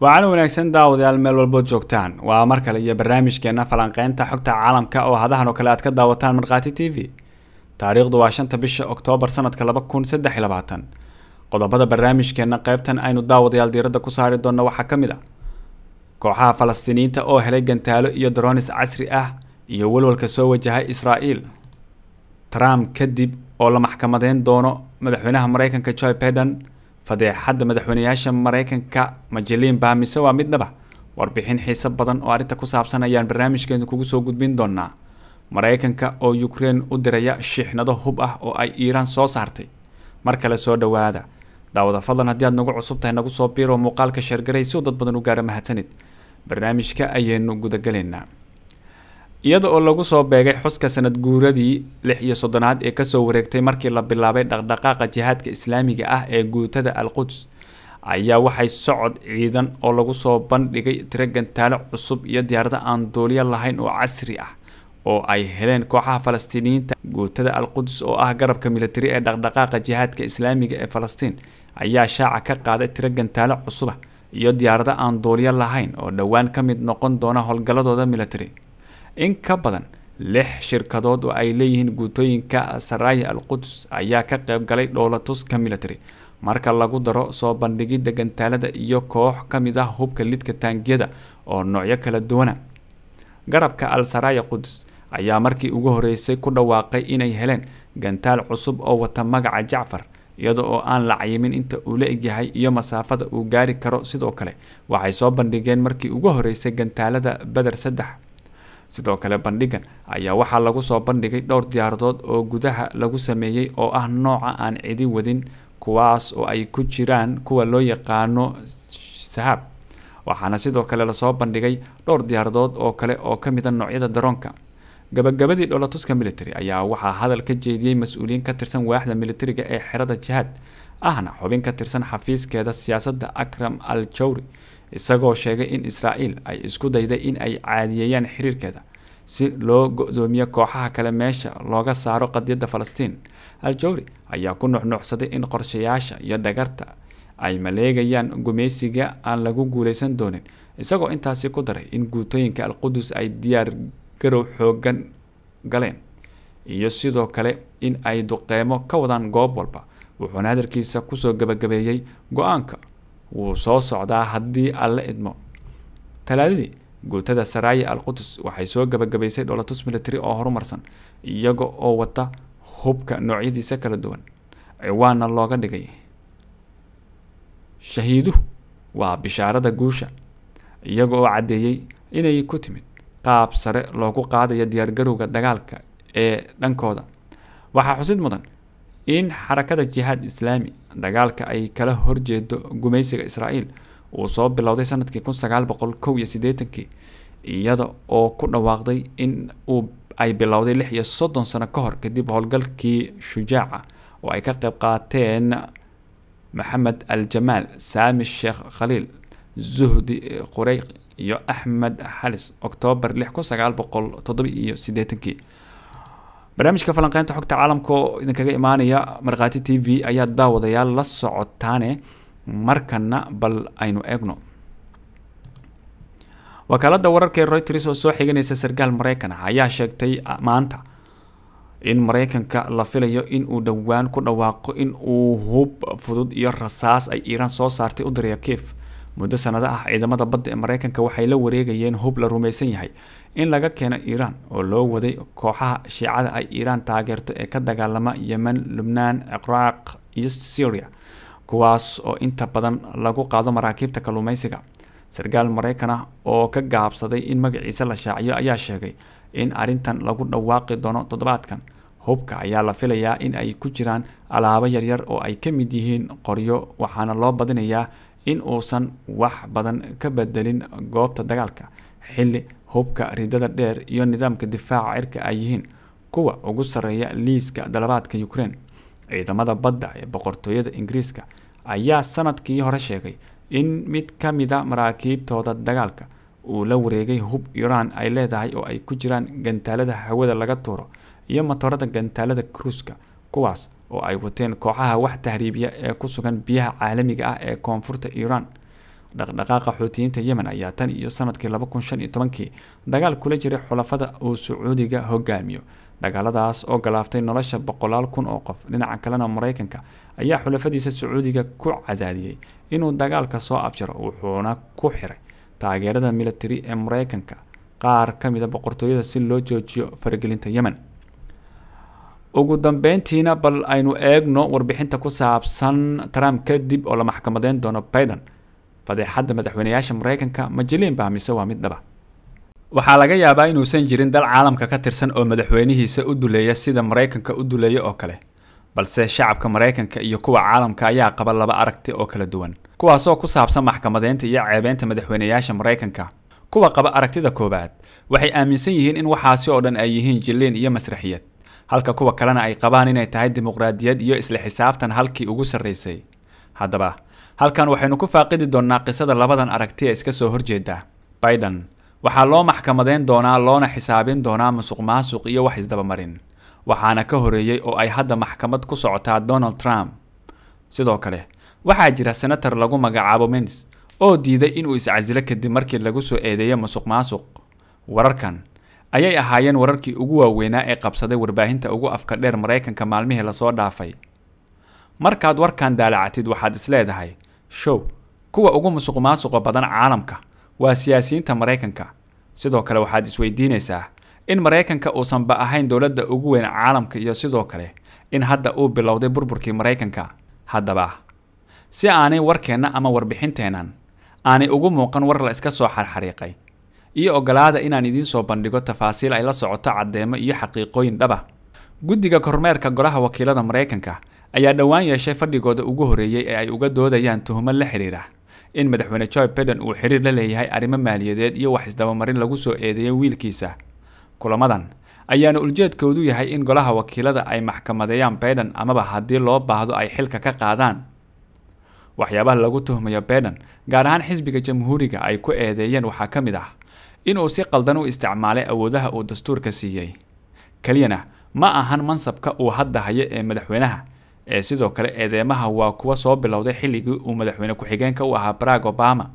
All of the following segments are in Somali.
waacana wanaagsan daawadayaal meel walbood joogtaan waa mar kale iyo barnaamijkeenna falanqeynta xogta caalamka oo hadahan oo kale aad ka daawataan markhaati t v taariikhdu waa shanta bisha oktoobar sanadka laba kun saddex iyo labaatan qodobada barnaamijkeena qaybtan aynu daawadayaal diiradda ku saari doonno waxaa ka mid a ah. kooxaha falastiiniyiinta oo helay gantaalo iyo daroonis casri ah iyo walwalka soo wajahay israa'iil trump kadib oo la maxkamadeyn doono madaxweynaha maraykanka joe baiden fadeexadda madaxweynayaasha maraykanka majelin baa mise waa midnaba warbixin xiise badan oo arrinta ku saabsan ayaan barnaamijkeenu kugu soo gudbin doonaa maraykanka oo ukrein u diraya shixnado hub ah oo ay iiraan soo saartay mar kale soo dhowaada daawada fadlan haddii aad nagu cusub tahay nagu soo biiro muuqaalka sheergaray si uu dad badan u gaara mahadsanid barnaamijka ayaenu gudagalaynaa iyada oo lagu soo beegay xuska sanad guuradii lix iyo soddonaad ee kasoo wareegtay markii la bilaabay dhaqdhaqaaqa jihaadka islaamiga ah ee guutada al ayaa waxay socod ciidan oo lagu soo bandhigay tiro gantaalo cusub iyo diyaarado aan duuliyo lahayn oo casri ah oo ay heleen kooxaha falastiiniyiinta guutada al-quds oo ah garabka milatari ee dhaqdhaqaaqa jihaadka islaamiga ee falastiin ayaa shaaca ka qaaday tiro gantaalo cusuba iyo diyaarado aan duuliyo lahayn oo dhowaan ka mid noqon doona howlgalladooda milatari in ka badan lix shirkadood oo ay leeyihiin guutooyinka saraaya al quds ayaa ka qayb galay dhoolatuska milatari marka lagu daro soo bandhigidda gantaalada iyo koox ka mid ah hubka lidka taangiyada oo noocyo kala duwana garabka al saraya quds ayaa markii ugu horeysay ku dhawaaqay inay heleen gantaal cusub oo wata magaca jacfar iyada oo aan la cayimin inta uu la egyahay iyo masaafada uu gaari karo sidoo kale waxay soo bandhigeen markii ugu horeysay gantaalada beder saddex sidoo kale bandhigan ayaa waxaa lagu soo bandhigay dhowr diyaaradood oo gudaha lagu sameeyey oo ah nooca aan cidi wadin kuwaas oo ay ku jiraan kuwa loo yaqaano sahaab waxaana sidoo kale lasoo bandhigay dhowr diyaaradood oo kale oo ka mid ah noocyada daroonka gabagabadii dholatuska militari ayaa waxaa hadal ka jeediyey mas-uuliyiin ka tirsan waaxda militariga ee xerada jihaad ahna xubin ka tirsan xafiiskeeda siyaasadda akram al jawri isagoo sheegay in israa'iil ay isku dayday in ay caadiyeeyaan xiriirkeeda si loo go-doomiyo kooxaha kale meesha looga saaro qadiyadda falastiin al ayaa ku nuxnuuxsaday in qorshayaasha iyo dhagarta ay maleegayaan gumeysiga aan lagu guulaysan doonin isagoo intaasi ku daray in guutooyinka al ay diyaar garow xooggan galeen iyo sidoo kale in ay duqeymo ka wadaan goob walba wuxuuna hadalkiisa kusoo gabagabeeyey go-aanka wuu soo socdaa haddii alle idmo talaadadii guutada saraaya al quds waxay soo gabagabaysay dholatus military oo horumarsan iyaga oo wata hubka noocyadiisa kala duwan ciwaanna looga dhigay shahiiduhu waa bishaarada guusha iyaga oo caddeeyey inay ku timid qaab sare loogu qaadaya diyaargarowga dagaalka ee dhankooda waxaa xusid mudan in xarakada jihaad islaami dagaalka ay kala horjeedo gumaysiga israa'iil uu soo bilowday sanadkii kun sagaal boqol kow iyo siddeetankii iyada oo ku dhawaaqday in uu ay bilowday lix iyo soddon sano ka hor kadib howlgalkii shujaaca oo ay ka qayb qaateen maxamed al jamaal saami sheekh khaliil zuhdi qureyq iyo axmed xalis oktoobar lix kun sagaal boqol toddoba iyo siddeetankii barnaamijka falanqeynta xogta caalamka oo idinkaga imaanaya markhaati t v ayaa daawadayaal la socotaane markana bal aynu eegno wakaalada wararka ee reuters oo soo xiganaysa sargaal maraykan ah ayaa sheegtay ah, maanta in maraykanka la filayo in uu dhowaan ku dhawaaqo in uu hub fudud iyo rasaas ay iiraan soo saartay u diraya kif muddo sanado ah ciidamada badda ee maraykanka waxay la wareegayeen hub la rumaysan yahay in laga keeno iiraan oo loo waday kooxaha shiicada ay iiraan taageerto ee ka dagaalama yemen lubnaan ciraaq iyo syria kuwaas oo inta badan lagu qaado maraakiibta kalluumaysiga sargaal maraykan ah oo ka gaabsaday in magaciisa la shaaciyo ayaa sheegay in arrintan lagu dhawaaqi doono toddobaadkan hubka ayaa la filayaa in ay ku jiraan alaabo yaryar oo ay ka mid yihiin qoryo waxaana loo badinayaa in uusan wax badan ka bedelin goobta dagaalka xilli hubka ridada dheer iyo nidaamka difaaca cirka ay yihiin kuwa ugu sarreeya liiska dalabaadka ukrein ciidamada badda ee boqortooyada ingiriiska ayaa sanadkii hore sheegay in mid ka mida ah maraakiibtooda dagaalka uu la wareegay hub iraan ay leedahay oo ay ku jiraan gantaalada hawada laga tuuro iyo matoorada gantaalada kruuska kuwaas oo ay wateen kooxaha wax tahriibiya ee ku sugan biyaha caalamiga ah ee koonfurta iiraan dhaqdhaqaaqa xuutiyiinta yemen ayaa tan iyo sanadkii laba kun shan iyo tobankii dagaal kula jiray xulafada uu sacuudiga hogaamiyo dagaaladaas oo galaaftay nolosha boqolaal kun oo qof dhinaca kalena maraykanka ayaa xulafadiisa sacuudiga ku cadaadiyey inuu dagaalka soo abjiro wuxuuna ku xiray taageerada milatari ee maraykanka qaar ka mida ah boqortooyada si loo joojiyo faragelinta yemen ugu dambeyntiina bal aynu eegno warbixinta ku saabsan trump kadib oo la maxkamadeyn doono biden fadeexadda madaxweynayaasha maraykanka majaliin baa mise waa mid dhaba waxaa laga yaabaa inuusan jirin dal caalamka ka tirsan oo madaxweynihiisa u duleeya sida maraykanka u duleeya oo kale balse shacabka maraykanka iyo kuwa caalamka ayaa qaba laba aragti oo kala duwan kuwaasoo ku saabsan maxkamadeynta iyo ceebeynta madaxweynayaasha maraykanka kuwa qaba aragtida koowaad waxay aaminsan yihiin in waxaasi oo dhan ay yihiin jilliin iyo masraxiyad halka kuwa kalena ay qabaan inay tahay dimuqraadiyad iyo isla xisaabtan halkii ugu sarraysay haddaba halkan waxaynu ku faaqidi doonnaa qisada labadan aragti ee iska soo horjeeda baiden waxaa loo maxkamadayn doonaa loona xisaabin doonaa musuq maasuq iyo wax isdabamarin waxaana ka horeeyey oo ay hadda maxkamad ku socotaa donald trump sidoo kale waxaa jira senator lagu magacaabo mins oo diiday inuu iscasilo kadib markii lagu soo eedeeyay musuq maasuq wararkan ayay ahaayeen wararkii ugu waaweynaa ee qabsaday warbaahinta ugu afka dheer maraykanka maalmihii lasoo dhaafay markaad warkan daalacatid waxaad isleedahay show kuwa ugu musuq maasuqa badan caalamka waa siyaasiyiinta maraykanka sidoo kale waxaad isweydiinaysaa in maraykanka uusanba ahayn dowladda ugu weyn caalamka iyo sidoo kale in hadda uu bilowday burburkii maraykanka haddaba si aanay warkeenna ama warbixinteennan aanay ugu muuqan war la iska soo xarxariiqay iyo ogolaada inaan idiin soo bandhigo tafaasiil ay la socoto caddeemo iyo xaqiiqooyin dhaba guddiga kormeerka golaha wakiilada maraykanka ayaa dhowaan yeeshay fadhigooda ugu horreeyey ee ay uga doodayaan tuhumo la xidhiidha in madaxweyne joy baiden uu xiriir la leeyahay arrimo maaliyadeed iyo wax isdabamarin lagu soo eedeeyey wiilkiisa kulamadan ayaana uljeedkoodu yahay in golaha wakiilada ay maxkamadeeyaan baiden amaba haddii loo baahdo ay xilka ka qaadaan waxyaabaha lagu tuhmayo baiden gaar ahaan xisbiga jamhuuriga ay ku eedeeyeen waxaa ka mid ah inuu si qaldan u isticmaalay awoodaha uu dastuurka siiyey keliyana ma ahan mansabka uu hadda hayo ee madaxweynaha ee sidoo kale eedeymaha waa kuwa soo bilowday xilligii uu madaxweyne ku-xigeenka u ahaa barack obama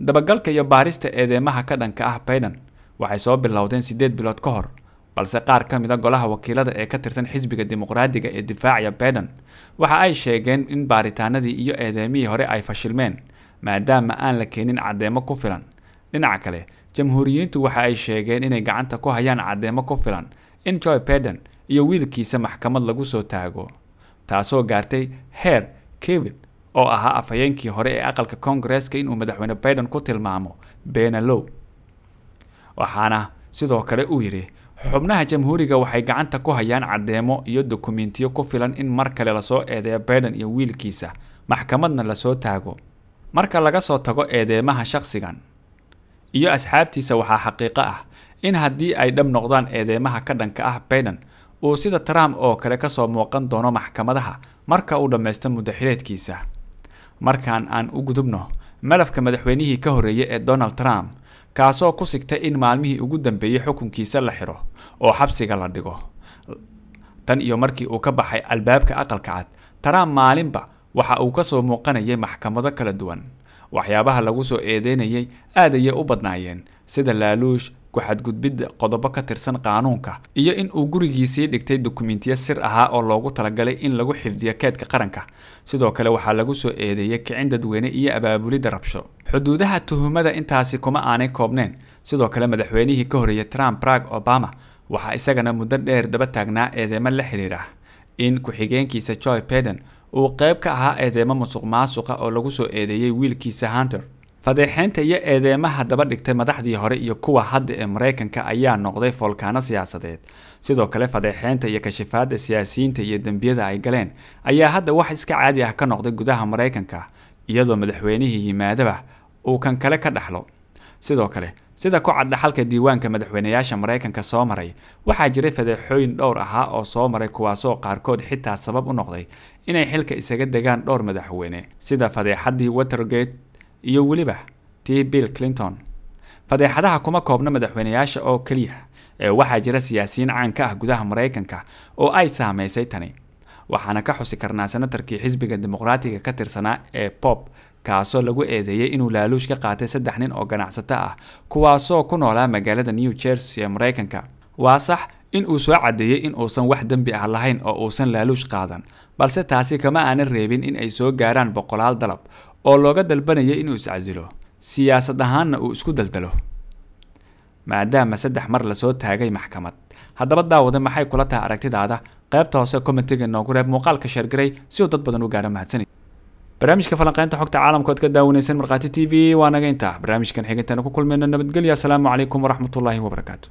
dabagalka iyo baarista eedeymaha ka dhanka ah baidan waxay soo bilowdeen siddeed bilood ka hor balse qaar ka mid ah golaha wakiilada ee ka tirsan xisbiga dimuqraadiga ee difaacaya baiden waxa ay sheegeen in baaritaanadii iyo eedeymihii hore ay fashilmeen maadaama aan la keenin caddeemo ku filan dhinaca kale jamhuuriyiintu waxa ay sheegeen inay gacanta ku hayaan caddeemo ku filan in joy beden iyo wiilkiisa maxkamad lagu soo taago taasoo gaartay heer kevin oo ahaa afhayeenkii hore ee aqalka koongareeska inuu madaxweyne baiden ku tilmaamo benelow waxaana sidoo kale uu yidhi xubnaha jamhuuriga waxay gacanta ku hayaan caddeemo iyo dokumentiyo ku filan in mar kale lasoo eedeeyo baiden iyo wiilkiisa maxkamadna lasoo taago marka laga soo tago eedeemaha shakhsigan iyo asxaabtiisa waxaa xaqiiqo ah in haddii ay dhab noqdaan eedeymaha ka dhanka ah bayden uu sida trump oo kale ka soo muuqan doono maxkamadaha marka uu dhammaysto muddaxileedkiisa markaan aan u gudubno malafka madaxweynihii ka horreeyey ee donald trump kaasoo ku sigtay in maalmihii ugu dambeeyey xukunkiisa la xiro oo xabsiga la dhigo tan iyo markii uu ka baxay albaabka aqalka cad trump maalinba waxa uu ka soo muuqanayay maxkamado kala duwan waxyaabaha lagu soo eedeynayay aad ayay u badnaayeen sida laaluush ku-xadgudbidda qodobo ka tirsan qaanuunka iyo in uu gurigiisii dhigtay dukumentiyo sir ahaa oo loogu talagalay in lagu xifdiyo keedka qaranka sidoo kale waxaa lagu soo eedeeyey kicin dadweyne iyo abaabulidda rabsho xuduudaha tuhumada intaasi kuma aanay koobneen sidoo kale madaxweynihii ka horreeyey trump rag obama waxaa isagana muddo dheer daba taagnaa eedeymo la xidhiir ah in ku-xigeenkiisa joy beden uu qayb ka ahaa eedeemo musuq maasuqa oo lagu soo eedeeyey wiilkiisa hunter fadeexeynta iyo eedeemaha daba dhigtay madaxdii hore iyo kuwa hadda ee maraykanka ayaa noqday foolkaano siyaasadeed sidoo kale fadeexeynta iyo kashifaadda siyaasiyiinta iyo dembiyada ay galeen ayaa hadda wax iska caadi ah ka noqday gudaha maraykanka iyadoo madaxweynihii yimaadaba uu kan kale ka dhaxlo sidoo kale sida ku cadda xalka diiwaanka madaxweyneyaasha maraykanka soo maray waxaa jiray fadeexooyin dhowr ahaa oo soo maray kuwaasoo qaarkood xitaa sabab u noqday inay xilka isaga degaan dhowr madaxweyne sida fadeexadii watergate iyo weliba t bill clinton fadeexadaha kuma koobna madaxweyneyaasha oo keliya ee waxaa jira siyaasiyiin caan ka ah gudaha maraykanka oo ay saamaysay tani waxaana ka xusi karnaa senatarkii xisbiga dimuqraatiga ka tirsanaa ee pop kaasoo lagu eedeeyey inuu laaluush ka qaatay saddex nin oo ganacsato ah kuwaasoo ku noolaa magaalada new jersey ee maraykanka waa sax in uu soo caddeeyey in uusan wax dembi ah lahayn oo uusan laaluush qaadan balse taasi kama aanan reebin in ay soo gaaraan boqolaal dalab oo looga dalbanayay inuu iscasilo siyaasad ahaanna uu isku daldalo maadaama saddex mar lasoo taagay maxkamad haddaba daawada maxay kula tahay aragtidaada qaybta hoose commentiga noogu reeb muuqaalka sheergaray si uu dad badan u gaara mahadsanay barnaamijka falanqeynta xogta caalamka ood ka daawanaysan markhaati t v waa naga intaa barnaamijkan xigintaana ku kulmayna nabadgelyo asalaamu calaykum waraxmatullaahi wabarakaatu